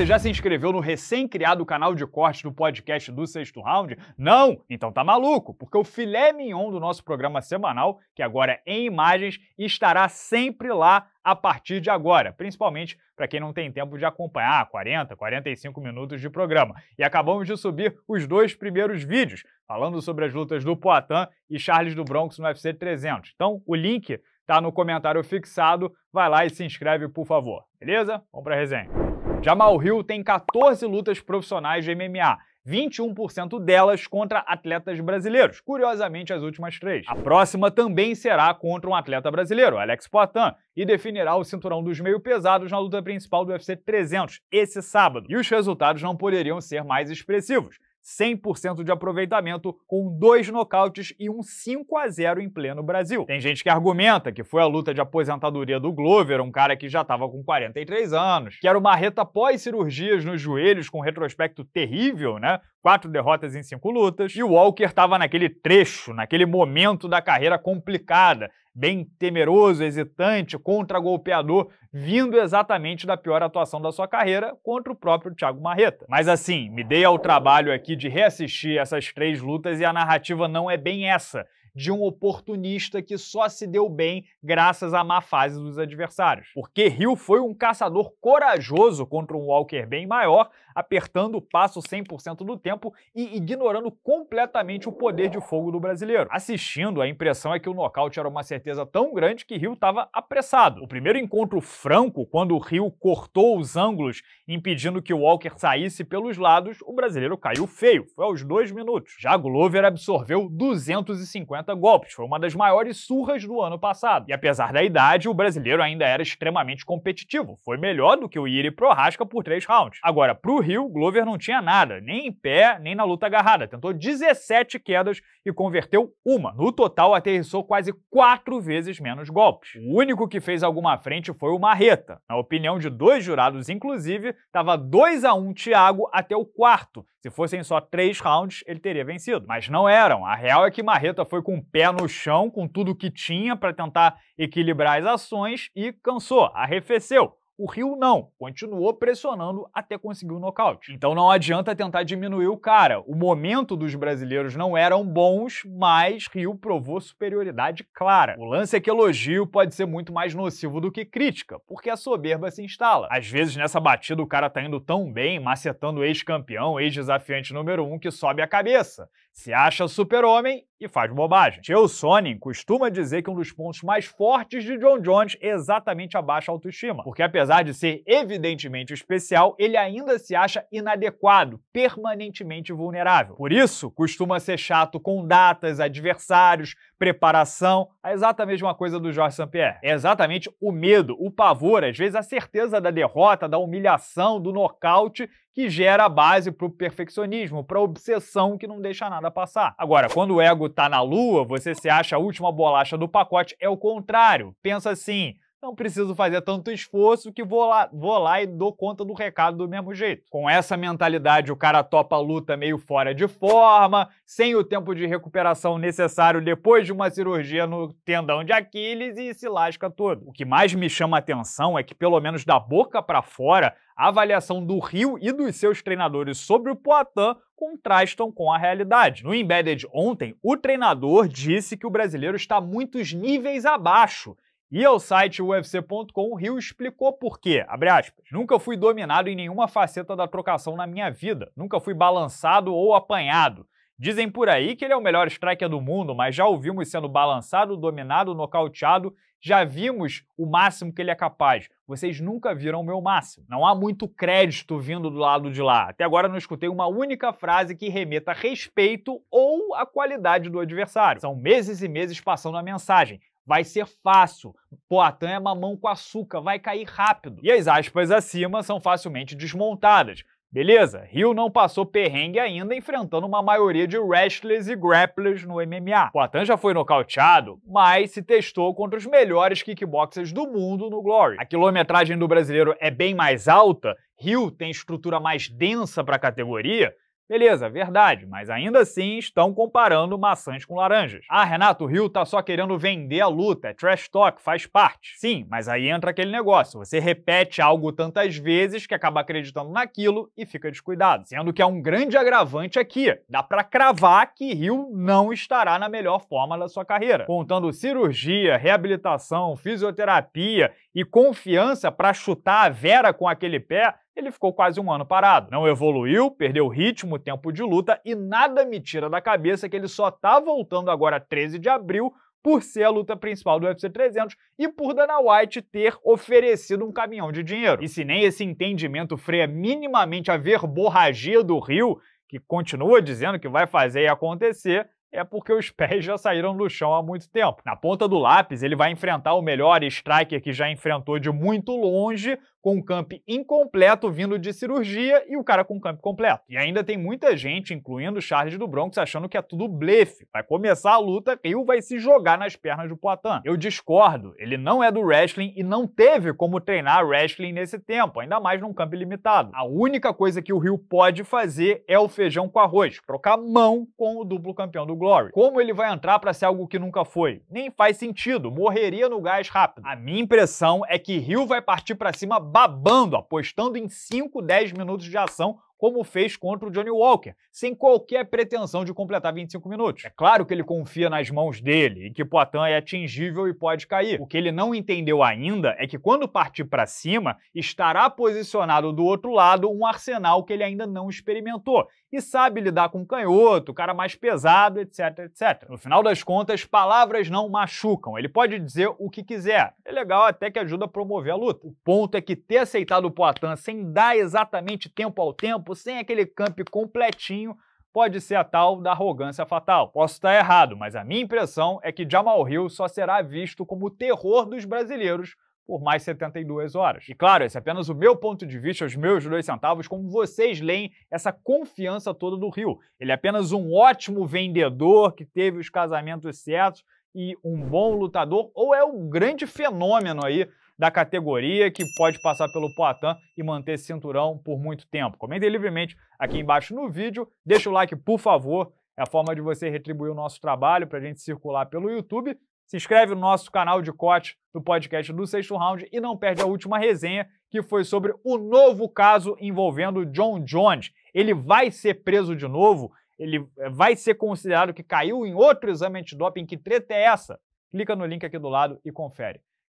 Você já se inscreveu no recém-criado canal de corte do podcast do Sexto Round? Não? Então tá maluco, porque o filé mignon do nosso programa semanal, que agora é em imagens, estará sempre lá a partir de agora, principalmente para quem não tem tempo de acompanhar 40, 45 minutos de programa. E acabamos de subir os dois primeiros vídeos falando sobre as lutas do Poitin e Charles do Bronx no UFC 300. Então, o link tá no comentário fixado, vai lá e se inscreve, por favor. Beleza? Vamos para a resenha. Jamal Hill tem 14 lutas profissionais de MMA. 21% delas contra atletas brasileiros, curiosamente as últimas três. A próxima também será contra um atleta brasileiro, Alex Poitin, e definirá o cinturão dos meio pesados na luta principal do UFC 300, esse sábado. E os resultados não poderiam ser mais expressivos. 100% de aproveitamento, com dois nocautes e um 5 a 0 em pleno Brasil. Tem gente que argumenta que foi a luta de aposentadoria do Glover, um cara que já estava com 43 anos, que era uma reta pós-cirurgias nos joelhos com retrospecto terrível, né? Quatro derrotas em cinco lutas, e o Walker estava naquele trecho, naquele momento da carreira complicada, bem temeroso, hesitante, contra-golpeador, vindo exatamente da pior atuação da sua carreira contra o próprio Thiago Marreta. Mas assim, me dei ao trabalho aqui de reassistir essas três lutas e a narrativa não é bem essa de um oportunista que só se deu bem graças à má fase dos adversários. Porque Hill foi um caçador corajoso contra um Walker bem maior, apertando o passo 100% do tempo e ignorando completamente o poder de fogo do brasileiro. Assistindo, a impressão é que o nocaute era uma certeza tão grande que Hill estava apressado. O primeiro encontro franco, quando Hill cortou os ângulos, impedindo que o Walker saísse pelos lados, o brasileiro caiu feio. Foi aos dois minutos. Já Glover absorveu 250 150 golpes. Foi uma das maiores surras do ano passado. E apesar da idade, o brasileiro ainda era extremamente competitivo. Foi melhor do que o Iri Prohaska por três rounds. Agora, pro Rio, Glover não tinha nada, nem em pé, nem na luta agarrada. Tentou 17 quedas e converteu uma. No total, aterrissou quase quatro vezes menos golpes. O único que fez alguma frente foi o Marreta. Na opinião de dois jurados, inclusive, estava 2 a 1 Thiago até o quarto, se fossem só três rounds, ele teria vencido. Mas não eram. A real é que Marreta foi com o pé no chão, com tudo que tinha para tentar equilibrar as ações e cansou, arrefeceu. O Rio não, continuou pressionando até conseguir o nocaute. Então não adianta tentar diminuir o cara. O momento dos brasileiros não eram bons, mas Rio provou superioridade clara. O lance é que elogio pode ser muito mais nocivo do que crítica, porque a soberba se instala. Às vezes nessa batida o cara tá indo tão bem, macetando o ex-campeão, ex-desafiante número um, que sobe a cabeça se acha super-homem e faz bobagem. Joe Sonnen costuma dizer que é um dos pontos mais fortes de John Jones é exatamente a baixa autoestima, porque apesar de ser evidentemente especial, ele ainda se acha inadequado, permanentemente vulnerável. Por isso, costuma ser chato com datas, adversários, preparação, é exatamente mesma coisa do Jorge Sampierre. É exatamente o medo, o pavor, às vezes a certeza da derrota, da humilhação, do nocaute que gera a base para o perfeccionismo, para a obsessão que não deixa nada passar. Agora, quando o ego está na lua, você se acha a última bolacha do pacote, é o contrário. Pensa assim, não preciso fazer tanto esforço que vou lá, vou lá e dou conta do recado do mesmo jeito. Com essa mentalidade, o cara topa a luta meio fora de forma, sem o tempo de recuperação necessário depois de uma cirurgia no tendão de Aquiles e se lasca todo. O que mais me chama a atenção é que, pelo menos da boca para fora, a avaliação do Rio e dos seus treinadores sobre o Poitin contrastam com a realidade. No Embedded ontem, o treinador disse que o brasileiro está muitos níveis abaixo e ao é site UFC.com, o Rio explicou por quê, aspas, nunca fui dominado em nenhuma faceta da trocação na minha vida, nunca fui balançado ou apanhado. Dizem por aí que ele é o melhor striker do mundo, mas já ouvimos sendo balançado, dominado, nocauteado, já vimos o máximo que ele é capaz. Vocês nunca viram o meu máximo. Não há muito crédito vindo do lado de lá. Até agora não escutei uma única frase que remeta a respeito ou a qualidade do adversário. São meses e meses passando a mensagem. Vai ser fácil. Poatan é mamão com açúcar, vai cair rápido. E as aspas acima são facilmente desmontadas. Beleza, Rio não passou perrengue ainda enfrentando uma maioria de wrestlers e grapplers no MMA. Poatan já foi nocauteado, mas se testou contra os melhores kickboxers do mundo no Glory. A quilometragem do brasileiro é bem mais alta, Rio tem estrutura mais densa para a categoria, Beleza, verdade, mas ainda assim estão comparando maçãs com laranjas. Ah, Renato, o Rio tá só querendo vender a luta, é trash talk, faz parte. Sim, mas aí entra aquele negócio, você repete algo tantas vezes que acaba acreditando naquilo e fica descuidado. Sendo que é um grande agravante aqui, dá para cravar que Rio não estará na melhor forma da sua carreira. Contando cirurgia, reabilitação, fisioterapia e confiança para chutar a Vera com aquele pé, ele ficou quase um ano parado. Não evoluiu, perdeu ritmo, tempo de luta e nada me tira da cabeça que ele só tá voltando agora 13 de abril por ser a luta principal do UFC 300 e por Dana White ter oferecido um caminhão de dinheiro. E se nem esse entendimento freia minimamente a verborragia do Rio, que continua dizendo que vai fazer e acontecer, é porque os pés já saíram do chão há muito tempo. Na ponta do lápis, ele vai enfrentar o melhor striker que já enfrentou de muito longe, com um camp incompleto vindo de cirurgia e o cara com um camp completo. E ainda tem muita gente, incluindo Charles do Bronx, achando que é tudo blefe. Vai começar a luta, Rio vai se jogar nas pernas do Poitin. Eu discordo, ele não é do wrestling e não teve como treinar wrestling nesse tempo, ainda mais num campo limitado. A única coisa que o Rio pode fazer é o feijão com arroz, trocar mão com o duplo campeão do Glory. Como ele vai entrar para ser algo que nunca foi? Nem faz sentido, morreria no gás rápido. A minha impressão é que Hill vai partir para cima babando, apostando em 5, 10 minutos de ação como fez contra o Johnny Walker, sem qualquer pretensão de completar 25 minutos. É claro que ele confia nas mãos dele e que Poitin é atingível e pode cair. O que ele não entendeu ainda é que quando partir para cima, estará posicionado do outro lado um arsenal que ele ainda não experimentou e sabe lidar com canhoto, cara mais pesado, etc, etc. No final das contas, palavras não machucam. Ele pode dizer o que quiser. É legal até que ajuda a promover a luta. O ponto é que ter aceitado o Poitin sem dar exatamente tempo ao tempo sem aquele camp completinho, pode ser a tal da arrogância fatal. Posso estar errado, mas a minha impressão é que Jamal Hill só será visto como o terror dos brasileiros por mais 72 horas. E claro, esse é apenas o meu ponto de vista, os meus dois centavos, como vocês leem essa confiança toda do Rio. Ele é apenas um ótimo vendedor que teve os casamentos certos e um bom lutador, ou é um grande fenômeno aí da categoria que pode passar pelo Poitin e manter esse cinturão por muito tempo. Comentem livremente aqui embaixo no vídeo, deixa o like, por favor, é a forma de você retribuir o nosso trabalho para a gente circular pelo YouTube. Se inscreve no nosso canal de corte do podcast do Sexto Round e não perde a última resenha, que foi sobre o novo caso envolvendo John Jones. Ele vai ser preso de novo? Ele eh, vai ser considerado que caiu em outro exame antidoping? Que treta é essa? Clica no link aqui do lado e confere.